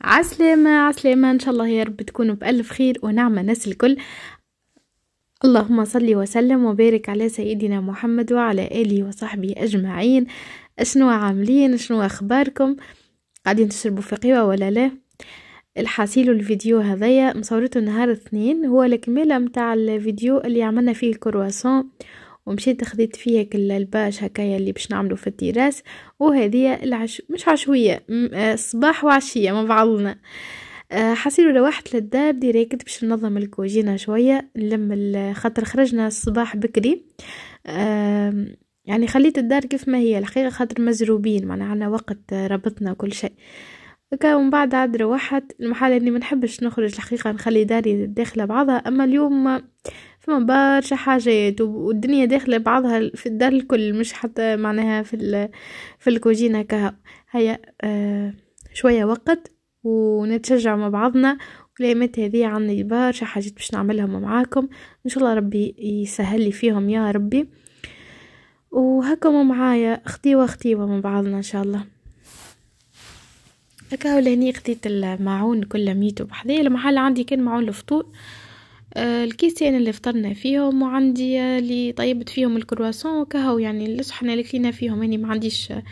عسلامة عسلامة إن شاء الله يا رب تكونوا بألف خير ونعمة ناس الكل اللهم صل وسلم وبارك على سيدنا محمد وعلى آله وصحبه أجمعين أشنو عاملين شنو أخباركم قاعدين تشربوا في قوة ولا لا الحاصيل الفيديو هذايا مصورته نهار اثنين هو الكمالة متاع الفيديو اللي عملنا فيه الكرواسون ومشيت خديت فيها كل الباش هكايا اللي باش نعملو في التراس وهذه العش مش عشويه آه، صباح وعشيه مع بعضنا آه، حصير روحت للدار ديريكت باش ننظم الكوجينه شويه نلم خاطر خرجنا الصباح بكري يعني خليت الدار كيف ما هي الحقيقه خاطر مزروبين معناها عندنا وقت ربطنا كل شيء ومن بعد عاد روحت المحال اني ما نحبش نخرج الحقيقه نخلي داري داخله بعضها اما اليوم فما برشا حاجات والدنيا داخلة بعضها في الدار الكل مش حتى معناها في ال في الكوجينة كها هيا آه شوية وقت ونتشجع مع بعضنا وليمات هذه عندي برشا حاجات باش نعملهم معاكم ان شاء الله ربي يسهل لي فيهم يا ربي وهكما معايا خطيوه خطيوه مع بعضنا ان شاء الله هكا هو لهني خديت المعون كله ميتو بحذايا المحل عندي كان معون الفطور آه، الكيسين اللي فطرنا فيهم وعندي آه، اللي طيبت فيهم الكرواسون وكهو يعني الصحن اللي كلينا فيهم يعني ما عنديش آه،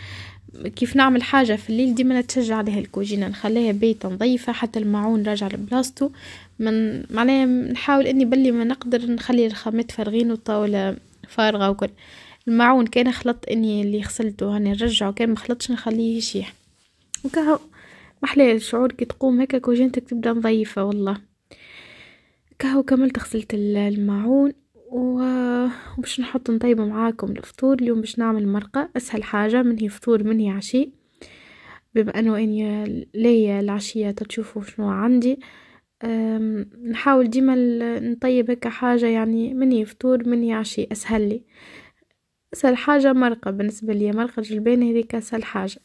كيف نعمل حاجه في الليل ديما نتشجع عليها الكوجينه نخليها بيت نظيفه حتى المعون راجع لبلاصتو من معناها نحاول اني بلي ما نقدر نخلي الخامات فارغين والطاوله فارغه وكل المعون كان خلط اني اللي غسلته هاني نرجعه كان ما خلطش نخليه يشيح وكهو محلى الشعور كي تقوم هكا كوجينتك تبدا نظيفه والله كهو كملت غسلت الماعون وباش نحط نطيبه معاكم الفطور اليوم باش نعمل مرقه اسهل حاجه من هي فطور من هي عشي بما انه اني ليا العشيه تشوفوا شنو عندي نحاول ديما نطيب هكا حاجه يعني من هي فطور من هي عشي اسهل لي اسهل حاجه مرقه بالنسبه لي مرقه جلبانة هذيك اسهل حاجه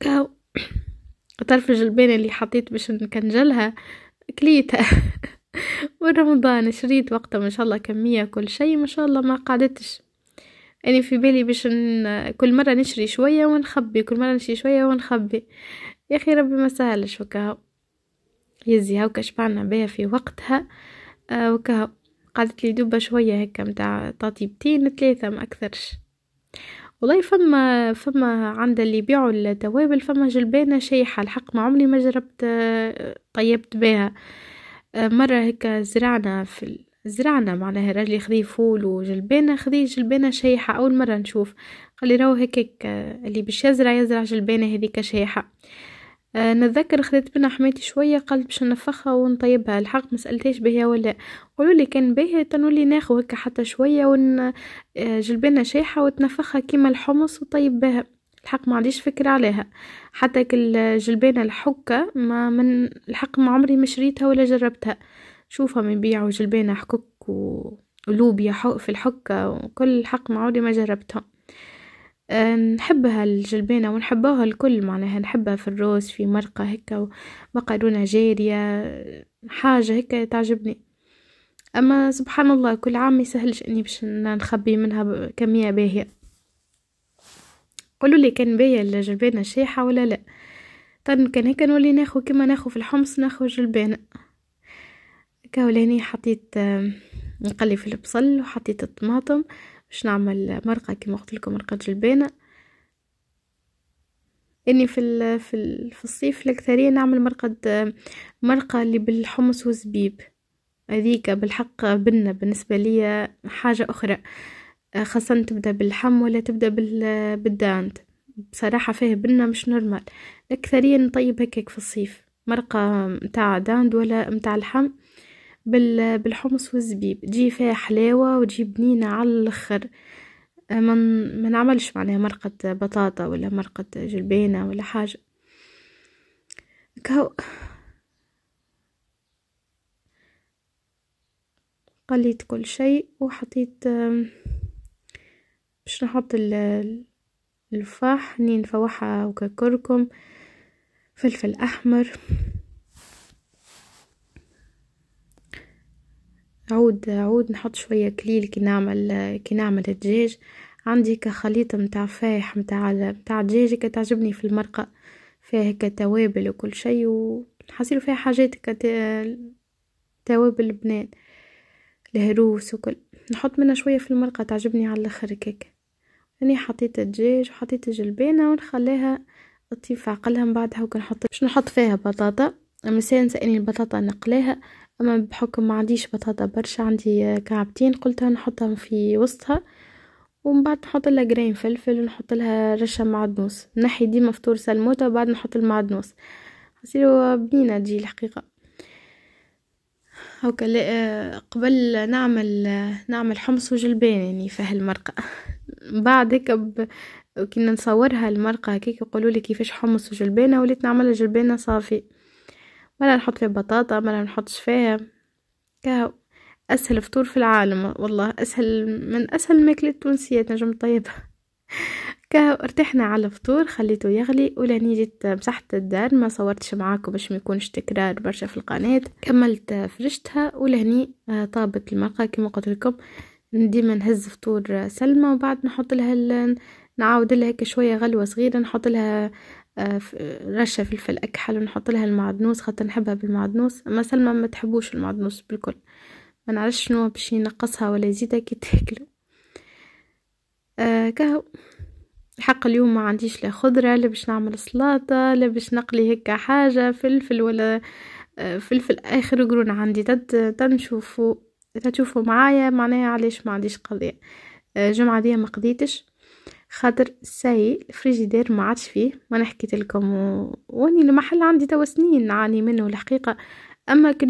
كاو طرف الجلبانة اللي حطيت باش نكنجلها كليتها ورمضان شريت وقتها ما شاء الله كمية كل شيء ما شاء الله ما قعدتش أنا يعني في بالي باش ن... كل مرة نشري شوية ونخبي كل مرة نشري شوية ونخبي يا أخي ربي ما سهلش وكهو يزي هاو شبعنا بها في وقتها آه وكهو قعدت لي دوبة شوية هكا متاع تطيبتين ثلاثة ما أكثرش والله فما فما عند اللي يبيعوا التوابل فما جلبانه شيحه الحق ما عمري ما جربت آه، طيبت بها آه، مره هيك زرعنا في زرعنا معناها راجلي خذي فول وجلبانه خذي جلبانه شيحه اول مره نشوف قال لي راهو هيك آه، اللي باش يزرع يزرع جلبانه هذيك شيحه آه، نتذكر خذت بنا حماتي شوية قالت باش نفخها ونطيبها الحق مسألتهاش بها ولا قالوا لي كان باهي تنولي ناخو هكا حتى شوية ون آه، شيحة شايحة وتنفخها كيما الحمص وطيب بها الحق ما عنديش فكرة عليها حتى كل جلبانة الحكة ما من الحق ما عمري ما شريتها ولا جربتها شوفهم يبيعوا جلبانة حكك ولوبيا في الحكة وكل الحق ما عمري ما جربتهم نحبها الجلبانة ونحبوها الكل معناها نحبها في الروز في مرقة هكا ومقرونة جارية حاجة هكا تعجبني أما سبحان الله كل عام يسهلش أني باش نخبي منها كمية باهية قولوا لي كان باهية الجلبانة شيحة ولا لا طن كان هيك نولي ناخو كما ناخو في الحمص ناخو جلبينة كاولاني حطيت نقلي في البصل وحطيت الطماطم باش نعمل مرقة كما قلت لكم مرقة جلبانة اني في الـ في, الـ في الصيف الاكثريه نعمل مرقه مرقه اللي بالحمص والزبيب هذيك بالحق بنة بالنسبه لي حاجه اخرى خاصه تبدا باللحم ولا تبدا بالدانت بصراحه فيه بنة مش نورمال الاكثريه نطيب هكاك في الصيف مرقه متاع داند ولا متاع لحم بالحمص والزبيب تجي فيها حلاوة وتجي بنينة على الاخر آه، من ما نعملش معناها مرقة بطاطا ولا مرقة جلبانة ولا حاجة كهو قليت كل شيء وحطيت باش نحط الفاح نين فوحة وكركم فلفل أحمر عود عود نحط شوية كليل كي نعمل كي نعمل الدجاج عندي خليط متاع فايح متاع متاع دجاج هكا تعجبني في المرقة فيها هكا توابل وكل شيء وحصير فيها حاجات هكا توابل لبنان الهروس وكل نحط منها شوية في المرقة تعجبني على الآخر هكاك اني حطيت الدجاج وحطيت الجلبانة ونخليها تطيب في عقلها من بعدها وكنحط باش نحط فيها بطاطا مثلا سألني البطاطا نقلاها اما بحكم ما عنديش بطاطا برشا عندي كعبتين قلتها نحطهم في وسطها ومن بعد نحط لها جرين فلفل ونحط لها رشه معدنوس نحي ديما فطور سلموته وبعد نحط المعدنوس حسيلو بنينه تجي الحقيقه هكا قبل نعمل نعمل حمص وجلبان يعني فيه المرقه بعد هيك كنا نصورها المرقه هكاك يقولوا لي كيفاش حمص وجلبانه وليت نعملها جلبانه صافي ما نحط فيه بطاطا ما نحطش فيه كهو اسهل فطور في العالم والله اسهل من اسهل الماكله التونسيه تنجم طيبها كهو ارتحنا على الفطور خليته يغلي ولاني جيت مسحت الدار ما صورتش معاكم باش ما يكونش تكرار برشا في القناه كملت فرشتها ولهني طابت المرقه كما قلت لكم ديما نهز فطور سلمى وبعد نحط لها نعاود لها شويه غلوه صغيره نحط لها رشة آه، فلفل أكحل ونحط لها المعدنوس خاطر نحبها بالمعدنوس أما سلمى ما تحبوش المعدنوس بالكل ما نعرفش شنو باش ينقصها ولا يزيدها كي تاكلو آه حق الحق اليوم ما عنديش لا خضرة لا باش نعمل سلطة لا باش نقلي هكا حاجة فلفل ولا آه، فلفل آخر قرون عندي تد تنشوفوا تشوفوا معايا معناها علاش ما عنديش قضية آه جمعة دي ما قضيتش خاطر ساي الفريجيدير ما عادش فيه وانا حكيت لكم و... واني المحل عندي توا سنين نعاني منه الحقيقه اما كن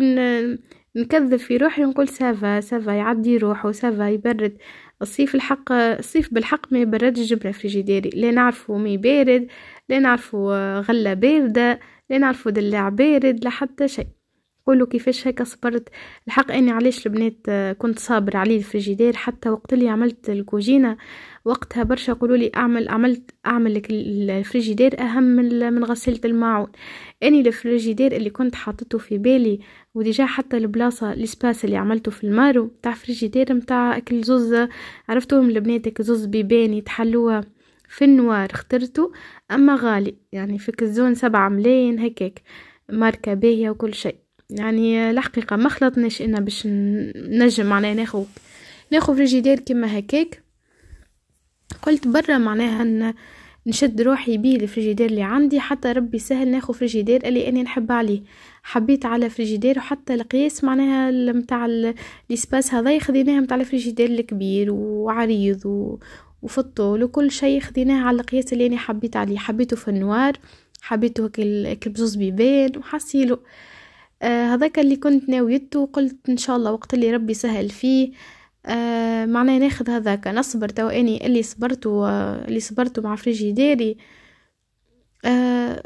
نكذب في روحي ونقول سافا سافا يعدي روحه سافا يبرد الصيف الحق الصيف بالحق ما يبردش جبنا فريجيديري لا نعرفه مي بارد لا نعرفه آه، غله بارده لا نعرفه دلاع بارد لا حتى شيء قولوا كيفاش هيك صبرت الحق اني علاش البنات آه، كنت صابر عليه الفريجيدير حتى وقت اللي عملت الكوجينه وقتها برشا قولوا لي اعمل عملت اعمل لك الفريجيدير اهم من من غسيله الماعون اني الفريجيدير اللي كنت حاطته في بالي وديجا حتى البلاصه الاسباس اللي عملته في المارو تاع فريجيدير متاع اكل زوز عرفتوهم البنات زوز بيباني تحلوها في النوار اخترته اما غالي يعني في كزون سبعة ملايين هكاك ماركه باهيه وكل شيء يعني الحقيقه ما خلطناش انا باش نجم معناها ناخو ناخو فريجيدير كيما هكاك قلت برا معناها نشد روحي بيه الفريجيدير اللي عندي حتى ربي سهل ناخو فريجيدير اللي انا نحب عليه حبيت على فريجيدير وحتى القياس معناها نتاع الاسباس هذا خديناه نتاع الفريجيدير الكبير وعريض و... وفي الطول وكل شيء خديناه على القياس اللي انا حبيت عليه حبيته في النوار حبيته هكا بزوز بيبان وحسيلو آه، هذاك اللي كنت ناويته وقلت ان شاء الله وقت اللي ربي سهل فيه آه معناه ناخذ هذاك نصبر تو اني اللي صبرت اللي صبرت مع فريجيديري آه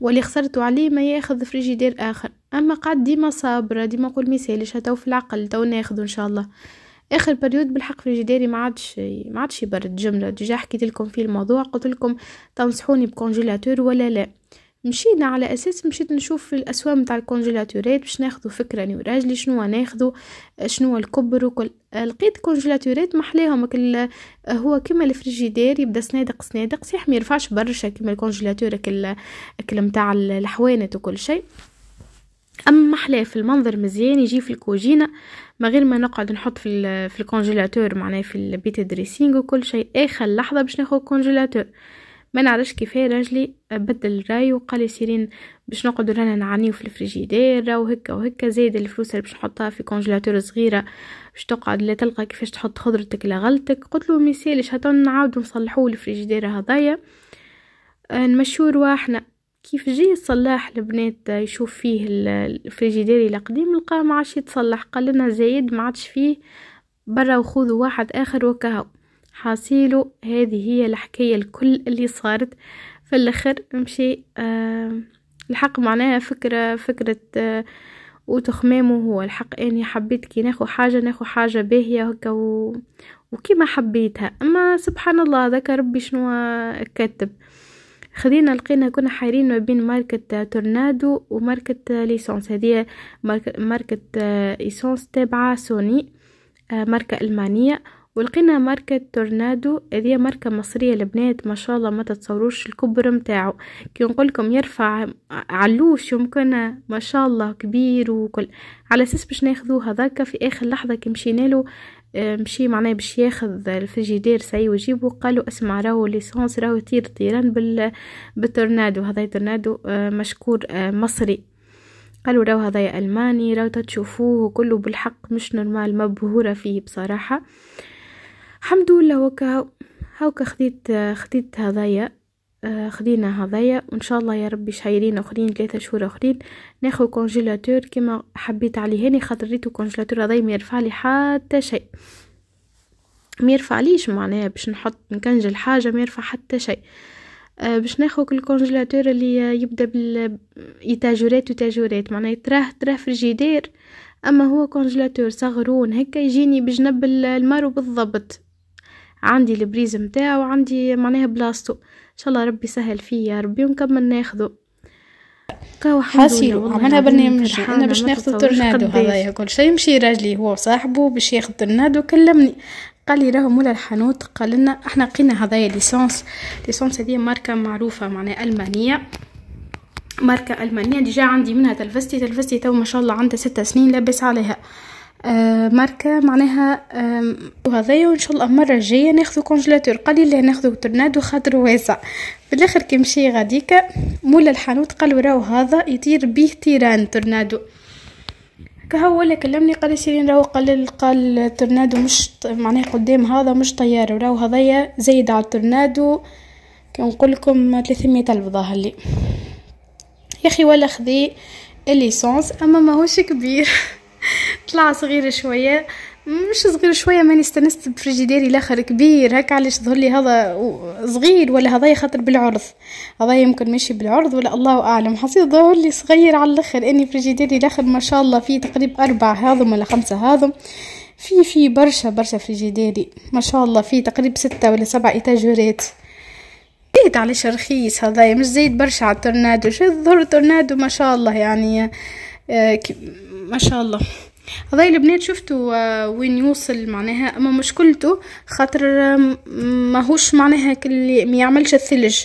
واللي خسرته عليه ما ياخذ فريجيدير اخر اما قعد ديما صابره ديما نقول ميسالش تو في العقل تو ناخذ ان شاء الله اخر بريود بالحق فريجيديري ما عادش ما عادش يبرد جمله ديجا حكيت لكم في الموضوع قلت لكم تنصحوني بكونجيلاتور ولا لا مشينا على اساس مشيت نشوف في الاسواق نتاع الكونجيلاتورات باش ناخذ فكره انا وراجلي شنو ناخذ شنو الكبر وكل لقيت كونجيلاتورات محلاهم هو كيما الفريجيدير يبدا سنادق سنادق صحيح ما يرفعش برشا كيما الكونجيلاتور كل كل نتاع الحوانت وكل شيء اما محلاه في المنظر مزيان يجي في الكوجينه ما غير ما نقعد نحط في في الكونجيلاتور معناه في البيت دريسينغ وكل شيء اخر لحظه باش ناخذ كونجيلاتور ما نعرفش كيفاه راجلي بدل الراي وقال لي سيرين باش نقعدوا رانا نعانيو في الفريجيدير وهكا وهكا زايد الفلوس اللي باش نحطها في كونجيلاتور صغيره باش تقعد لا تلقى كيفاش تحط خضرتك لا غلطك قلت له ميسالش هاتو نعاودو نصلحوه الفريجيدير هذايا آه، نمشيو رواحنا كيف جي الصلاح البنات يشوف فيه الفريجيدير القديم لقاه ما عادش يتصلح قال لنا زايد ما عادش فيه برا وخذوا واحد اخر وكهو حاسيلو هذه هي الحكاية الكل اللي صارت في الأخر نمشي آه الحق معناها فكرة فكرة آه وتخمامه هو الحق اني حبيت كي ناخو حاجة ناخو حاجة باهية هكا وكيما حبيتها اما سبحان الله ذكر ربي شنو كاتب خذينا لقينا كنا حيرين ما بين ماركة تورنادو وماركة ليسونس هذه ماركة, ماركة ايسونس آه، تابعة سوني آه، ماركة ألمانية ولقينا ماركة تورنادو هذه ماركة مصرية البنات ما شاء الله ما تتصوروش الكبر متاعه كي نقولكم يرفع علوش يمكن ما شاء الله كبير وكل على اساس باش ناخذوه هذاك في اخر لحظة كي مشينا له مشي آه، معناه باش ياخذ الفجيدير سعي ويجيبو قالوا اسمع راهو ليسونس راهو يطير طيران بال بالتورنادو هذا تورنادو آه، مشكور آه، مصري قالوا راهو هذا الماني راهو تشوفوه كله بالحق مش نورمال مبهوره فيه بصراحه الحمد لله وكا هاوكا خديت خديت هذايا آه، خدينا هذايا وان شاء الله يا ربي شهيرين اخرين ثلاثة شهور اخرين ناخذ كونجيلاتور كما حبيت عليه هاني خاطر ريتو كونجيلاتور هذايا ما يرفع لي حتى شيء ما يرفعليش معناها باش نحط نكنجل حاجه ما يرفع حتى شيء أه باش ناخذ الكونجيلاتور اللي يبدا بال يتاجورات وتاجورات معناها تراه تراه فريجيدير اما هو كونجيلاتور صغرون هكا يجيني بجنب المارو بالضبط عندي البريز متاعه وعندي معناها بلاصتو ان شاء الله ربي يسهل فيا يا ربي ونكمل ناخذه حاسي عملها برنامج انا باش ناخذ تورنادو هذايا كل شيء مشي راجلي هو صاحبه باش ياخذ تورنادو كلمني قال لي راهو مولا الحانوت قال لنا احنا لقينا هذايا ليسونس ليسونس هذه ماركه معروفه معناها المانيه ماركه المانيه ديجا عندي منها تلفزتي تلفزتي تو ما شاء الله عندها ستة سنين لاباس عليها آه، ماركة معناها آه، وهذايا وان شاء الله المرة الجاية ناخذ كونجلاتور قليل لا ناخذ تورنادو خاطر واسع بالاخر كي مشي غاديكا مولا الحانوت قالو راهو هذا يطير بيه تيران تورنادو كهو ولا كلمني قال سيرين راهو قال قال تورنادو مش معناه قدام هذا مش طيار راهو هذايا زايد على التورنادو كي نقول لكم 300 الف ظاهر لي يا اخي ولا خذي الليسونس اما ماهوش كبير طلع صغير شوية مش صغير شوية ماني استنست بفريجيديري لاخر كبير هكا علاش ظهر لي هذا صغير ولا هذا خاطر بالعرض هذا يمكن ماشي بالعرض ولا الله اعلم حسيت ظهر لي صغير على الاخر اني فريجيديري لاخر ما شاء الله فيه تقريبا اربع هذم ولا خمسة هذم في في برشا برشا فريجيديري ما شاء الله فيه تقريبا ستة ولا سبع ايتاجورات زيد إيه، علاش رخيص هذايا مش زيد برشا على التورنادو شو ظهر تورنادو ما شاء الله يعني آه، ما شاء الله هذا البنات شفتوا آه، وين يوصل معناها اما مشكلته خاطر آه، ماهوش معناها كل ما يعملش الثلج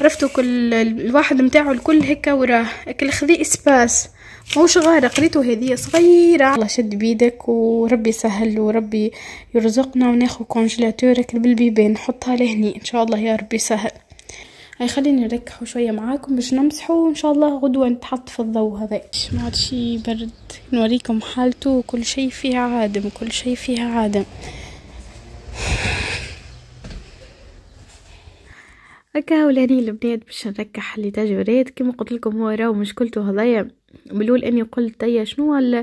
عرفتوا كل الواحد متاعو الكل هكا وراه كل خذي اسباس ماهوش غارق قريتو هذه صغيرة الله شد بيدك وربي سهل وربي يرزقنا وناخو كونجلاتورك بالبيبان حطها لهني ان شاء الله يا ربي سهل هيخليني نركحه شويه معاكم باش نمسحه وان شاء الله غدوه نتحط في الضوء هذا ما شي برد نوريكم حالته وكل شي فيها عادم كل شي فيها عادم هكا ولاني البنات باش نركح اللي تاج كيما قلت لكم هو راهو مشكلته هذايا بلول اني قلت هي شنو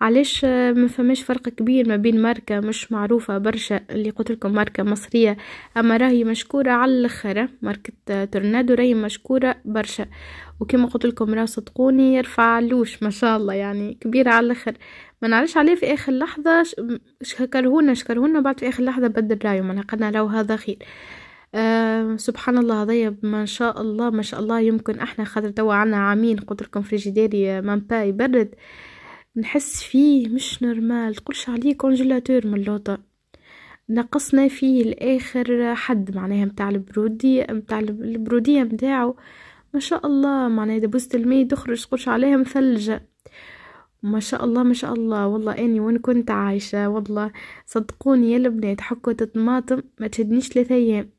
علاش ما فماش فرق كبير ما بين ماركه مش معروفه برشا اللي قلت لكم ماركه مصريه اما راهي مشكوره على الاخر ماركه تورنادو راهي مشكوره برشا وكما قلت لكم راه صدقوني يرفع علوش ما شاء الله يعني كبيره على الاخر ما نعرفش عليه في اخر لحظه شكرهونا شكرهونا بعد في اخر لحظه بدل رايو ما قلنا لو هذا خير آه سبحان الله هذايا ما شاء الله ما شاء الله يمكن احنا خاطر توا عنا عامين قلت لكم فريجيداري آه، مامبا يبرد نحس فيه مش نورمال تقولش عليه كونجيلاتور من اللوطه نقصنا فيه الاخر حد معناها متاع البرودية متاع البروديه متاعو ما شاء الله معناها دبوسة الماء تخرج تقولش عليها مثلجه ما شاء الله ما شاء الله والله اني وين كنت عايشه والله صدقوني يا البنات حكوة الطماطم ما تشدنيش ثلاثة ايام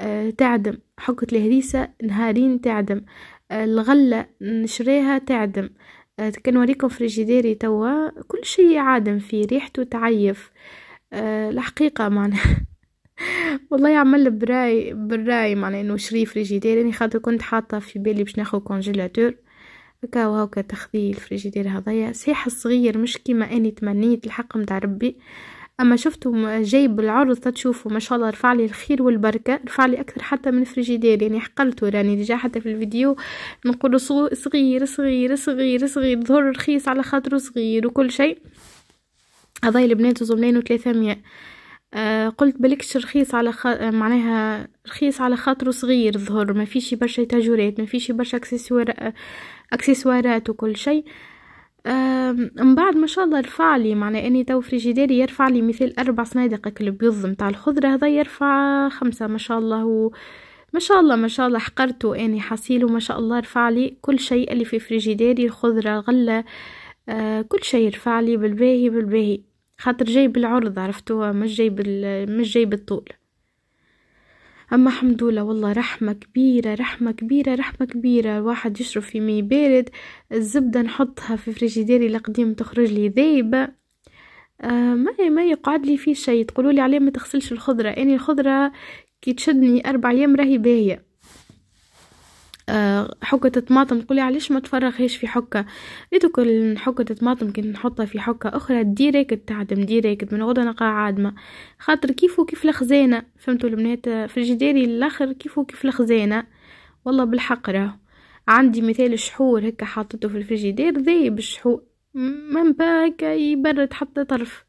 آه، تعدم حقة الهريسة نهارين تعدم آه، الغلة نشريها تعدم آه، كنوريكم فريجيديري توا كل شيء عادم فيه ريحته تعيف الحقيقة معناها والله عمل براي براي معنا انه شري فريجيديري يعني خاطر كنت حاطه في بالي باش ناخد كونجيلاتور هكا وهكا تخذي الفريجيدير هذايا صحيح الصغير مش كيما اني تمنيت الحق متاع ربي اما شفته جايب العرض تشوفوا ما شاء الله رفع لي الخير والبركه رفع لي اكثر حتى من الفريجيدير يعني حقلته راني ديجا حتى في الفيديو نقول صغير صغير صغير صغير, صغير ظهر رخيص على خاطره صغير وكل شيء هذايا البنات زملين و300 آه قلت بلكش رخيص على خ... معناها رخيص على خاطره صغير ظهر ما فيش برشا تاجورات ما فيش برشا اكسسوار اكسسوارات وكل شيء آه من بعد ما شاء الله رفع لي معنى اني تو فريجيداري يرفع لي مثال اربع صنادق البيض نتاع الخضره هذا يرفع خمسه ما شاء الله و... ما شاء الله ما شاء الله حقرته اني حصيل وما شاء الله رفع لي كل شيء اللي في فريجيديري الخضره غله آه كل شيء رفع لي بالباهي بالباهي خاطر جاي بالعرض عرفتوها مش جاي بال... مش جاي بالطول أما الحمد لله والله رحمة كبيرة رحمة كبيرة رحمة كبيرة الواحد يشرب في مي بارد الزبدة نحطها في فريجيديري القديم تخرج لي ذايبة آه ما ما يقعد لي فيه شيء تقولوا لي عليه ما تغسلش الخضرة اني يعني الخضرة كي تشدني اربع ايام راهي باهيه حكة طماطم تقولي علاش ما تفرغهاش في حكة كل حكة طماطم كي نحطها في حكة أخرى ديريكت تعدم ديريكت من غدا نقع عادمة خاطر كيف وكيف الخزانة فهمتوا البنات فريجيديري الآخر كيف وكيف الخزانة والله بالحق راه عندي مثال الشحور هكا حاطته في الفريجيدير ذايب الشحور من هكا يبرد حتى طرف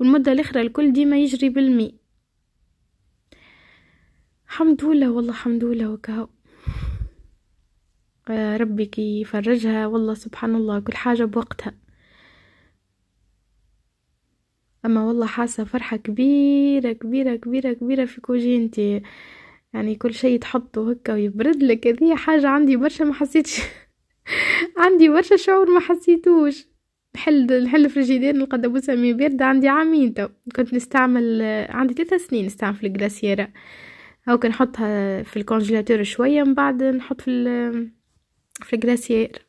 والمدة الأخرى الكل ديما يجري بالمي الحمد لله والله الحمد لله وكهو كي يفرجها والله سبحان الله كل حاجة بوقتها أما والله حاسة فرحة كبيرة كبيرة كبيرة كبيرة في كوجينتي يعني كل شيء تحطه هكا ويبرد لك هذه حاجة عندي برشا ما حسيتش عندي برشا شعور ما حسيتوش نحل نحل فريجيدير نلقى دبوسة مي باردة عندي عامين تو كنت نستعمل عندي ثلاثة سنين نستعمل في الجلاسيرة أو كنحطها في الكونجيلاتور شوية من بعد نحط في في الجلاسير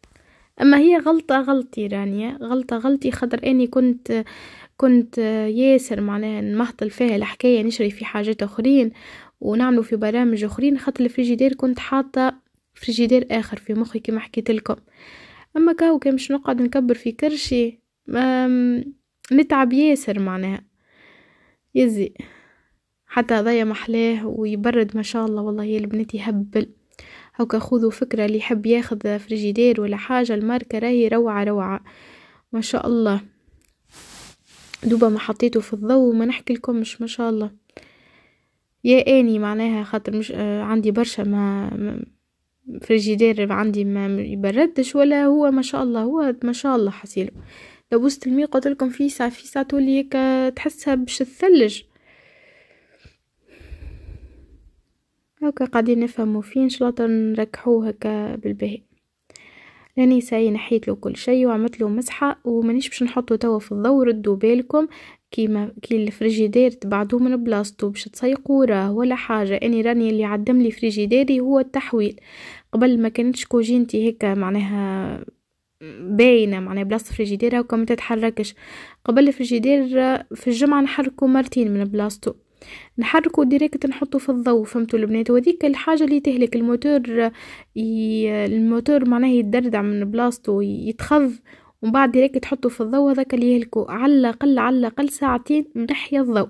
اما هي غلطه غلطي رانيا غلطه غلطي خاطر اني كنت كنت ياسر معناها نمهطل فيها الحكايه نشري في حاجات اخرين ونعملوا في برامج اخرين خاطر الفريجيدير كنت حاطه فريجيدير اخر في مخي كما حكيت لكم اما كاو كان مش نقعد نكبر في كرشي نتعب ياسر معناها يزي حتى هذايا محلاه ويبرد ما شاء الله والله يا البنات يهبل أو كأخذوا فكرة اللي يحب ياخذ فريجيدير ولا حاجة الماركة راهي روعة روعة ما شاء الله دوبا ما حطيته في الضوء وما نحكي لكمش ما شاء الله يا اني معناها خاطر مش آه، عندي برشا ما, فريجيدير عندي ما يبردش ولا هو ما شاء الله هو ما شاء الله حسيله بوست المي قلت لكم في ساعه تولي هيك تحسها باش تثلج هكا قاعدين نفهمو فيه ان شاء الله نركحوه هكا بالباهي راني ساي نحيت له كل شيء وعملت له مسحه ومانيش باش نحطه توا في الضو ردوا بالكم كيما كي الفريجيدير تبعدوه من بلاصتو باش تسيقوا راه ولا حاجه اني راني اللي عدم لي فريجيديري هو التحويل قبل ما كانتش كوجينتي هكا معناها باينه معناها بلاصه الفريجيدير هكا ما تتحركش قبل الفريجيدير في الجمعه نحركه مرتين من بلاصتو نحركه ديريكت نحطه في الضوء فهمتوا البنات وهذيك الحاجه اللي تهلك الموتور الموتور معناه يتدردع من بلاصتو يتخض ومن بعد ديريكت تحطه في الضوء هذاك اللي يهلكو على الاقل على الاقل ساعتين نحي الضو الضوء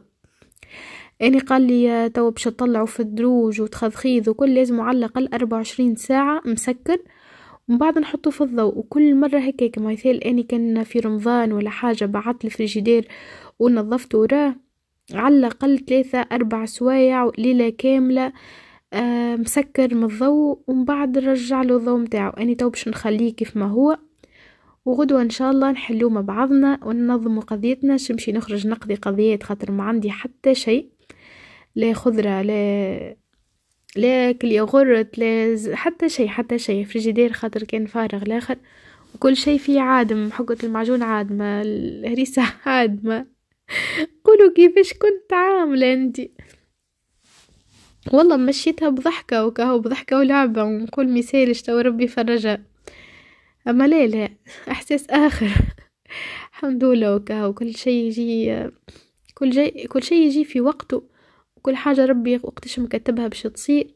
اني يعني قال لي آه، تو باش تطلعو في الدروج وتخذخيذ وكل لازم على الاقل 24 ساعه مسكر ومن بعد نحطه في الضوء وكل مرة هكاك مثال أني كان في رمضان ولا حاجة بعت الفريجيدير ونظفته وراه على الأقل ثلاثة أربع سوايع ليلة كاملة آه مسكر من الضوء ومن بعد نرجع له الضوء متاعو أنا تو باش نخليه كيف ما هو وغدوة إن شاء الله نحلو مع بعضنا وننظم قضيتنا شمشي نخرج نقضي قضيات خاطر ما عندي حتى شيء لا خضرة لا لا ياغورت لا حتى شيء حتى شيء فريجيدير خاطر كان فارغ لاخر وكل شيء فيه عادم حقة المعجون عادمة الهريسة عادمة قولوا كيفاش كنت عاملة انتي والله مشيتها بضحكة وكهو بضحكة ولعبة ونقول مثالش تو ربي فرجها أما لا لا إحساس آخر الحمد لله وكهو كل شيء يجي كل شيء كل شيء يجي في وقته وكل حاجة ربي وقتش مكتبها باش تصير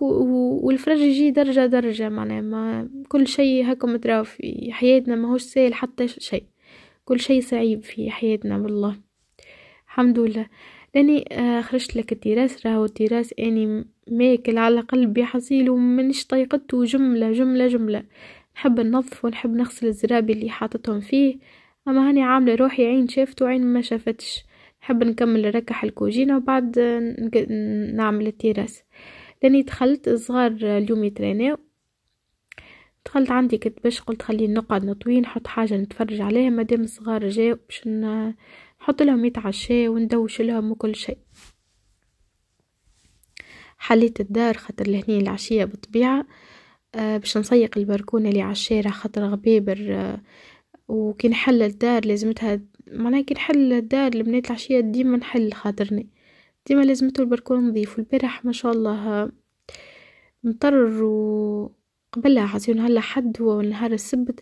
والفرج يجي درجة درجة معناها ما كل شيء هكا متراو في حياتنا ماهوش سهل حتى شيء كل شيء صعيب في حياتنا والله الحمد لله لاني آه، خرجت لك التراس راهو التراس اني ماكل على قلبي حصيل ومانيش طيقته جمله جمله جمله نحب ننظف ونحب نغسل الزرابي اللي حاطتهم فيه اما هاني عامله روحي عين شافت وعين ما شافتش نحب نكمل ركح الكوجينة وبعد آه، نعمل التراس لاني دخلت صغار اليوم يتريناو دخلت عندي كتبش قلت خليني نقعد نطوي نحط حاجة نتفرج عليها مادام الصغار جاو باش نحط لهم يتعشاو وندوش لهم وكل شيء حليت الدار خاطر لهني العشية بالطبيعة آه، باش نسيق البركونة اللي عشيرة خاطر غبيبر آه، وكي نحل الدار لازمتها معناها كي نحل الدار بنيت العشية ديما نحل خاطرني ديما لازمته البركون نظيف والبارح ما شاء الله آه، مطر و قبلها حسيون هلا حد هو نهار السبت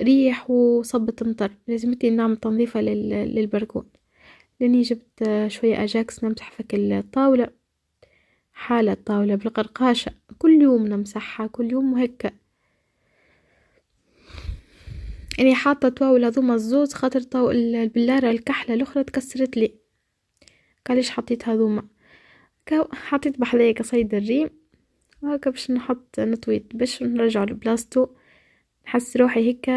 ريح وصبت مطر لازمتني نعمل تنظيفة للبركون لاني جبت شوية اجاكس نمسح فك الطاولة حالة الطاولة بالقرقاشة كل يوم نمسحها كل يوم وهكا اني حاطة طاولة هذوما الزوز خاطر طاو البلارة الكحلة الاخرى تكسرت لي قاليش حطيت هذوما حطيت بحذايا قصيد الريم هكا باش نحط نتويت باش نرجع لبلاصتو نحس روحي هيك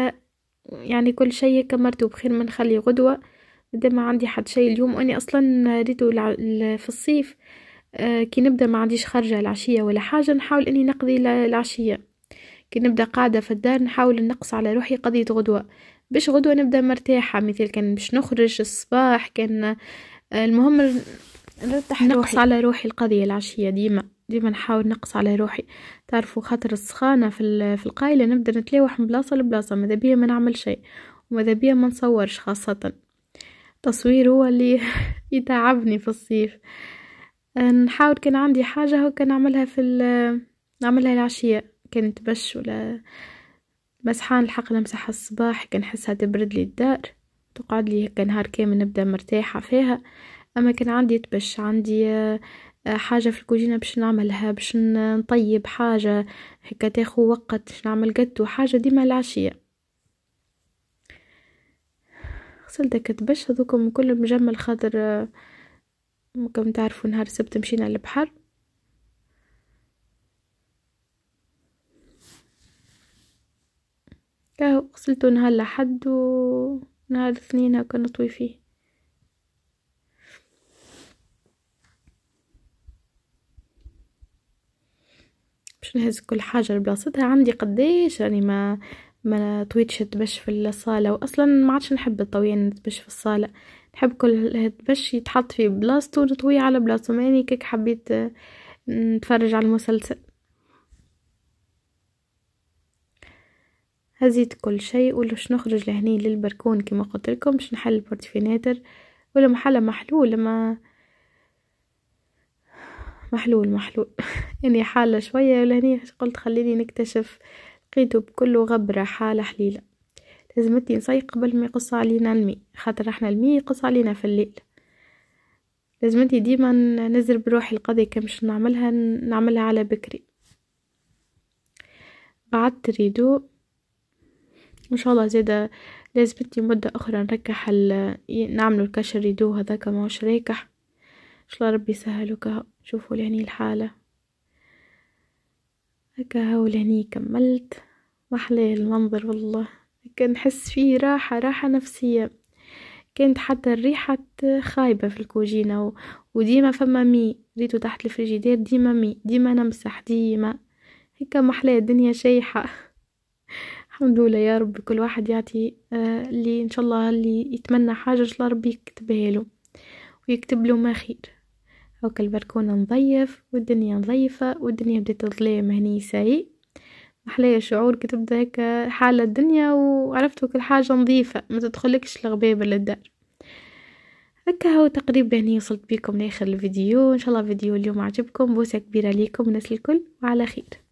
يعني كل شيء هيك مرتب خير ما نخلي غدوه مادام عندي حد شيء اليوم واني اصلا ريتو في الصيف آه، كي نبدا ما عنديش خرجه العشيه ولا حاجه نحاول اني نقضي العشيه كي نبدا قاعده في الدار نحاول نقص على روحي قضيه غدوه باش غدوه نبدا مرتاحه مثل كان باش نخرج الصباح كان آه، المهم نرتاح نقص على روحي القضيه العشيه ديما ديما نحاول نقص على روحي تعرفوا خاطر السخانة في, في القايلة نبدأ نتلاوح من بلاصة لبلاصة ماذا بيا ما نعمل شيء وماذا بيا ما نصورش خاصة التصوير هو اللي يتعبني في الصيف نحاول كان عندي حاجة كان نعملها في نعملها العشية كانت بش ولا مسحان الحق نمسحها الصباح كان نحسها تبرد لي الدار تقعد لي هكا نهار كامل نبدا مرتاحة فيها اما كان عندي تبش عندي حاجة في الكوجينة باش نعملها باش نطيب حاجة هكا تاخو وقت باش نعمل قدو حاجة ديما العشية غسلت كتبش هذوكم كل مجمل خاطر كم تعرفوا نهار السبت مشينا للبحر كاهو غسلتو نهار لحد ونهار الاثنين هكا نطوي فيه باش نهز كل حاجه لبلاصتها عندي قديش راني ما ما طويتش تبش في الصاله واصلا ما عادش نحب الطويه نتبش في الصاله نحب كل تبش يتحط في بلاصته ونطويه على بلاصته ماني يعني كيك حبيت آه، نتفرج على المسلسل هزيت كل شيء ولوش نخرج لهني للبركون كما قلت لكم باش نحل البورتفيناتر ولا محله محلول ما محلول محلول اني حالة شوية ولهني قلت خليني نكتشف لقيته بكل غبرة حالة حليلة لازمتني نصيق قبل ما يقص علينا المي خاطر احنا المي يقص علينا في الليل لازمتي ديما نزر بروحي القضية كمش نعملها نعملها على بكري بعدت تريدو ان شاء الله زيادة لازمتني مدة اخرى نركح ال... نعملو الكشر ريدو هذاك ماهوش راكح ان شاء الله ربي يسهلو شوفوا لهني الحالة هكا هاو لهني كملت محلى المنظر والله كنحس فيه راحة راحة نفسية كانت حتى الريحة خايبة في الكوجينة وديما فما مي ريتو تحت الفريجيدير ديما مي ديما نمسح ديما هكا محلى الدنيا شيحة الحمد لله يا رب كل واحد يعطي آه، اللي ان شاء الله اللي يتمنى حاجة ان شاء الله ربي يكتبها له ويكتب له ما خير هوك البركونة نظيف والدنيا نظيفة والدنيا بدات تظلم هني ساي محلى شعور كي تبدا حالة الدنيا وعرفت كل حاجة نظيفة ما تدخلكش الغبابة للدار هكا هو تقريبا هني وصلت بيكم لاخر الفيديو ان شاء الله فيديو اليوم عجبكم بوسه كبيره ليكم الناس الكل وعلى خير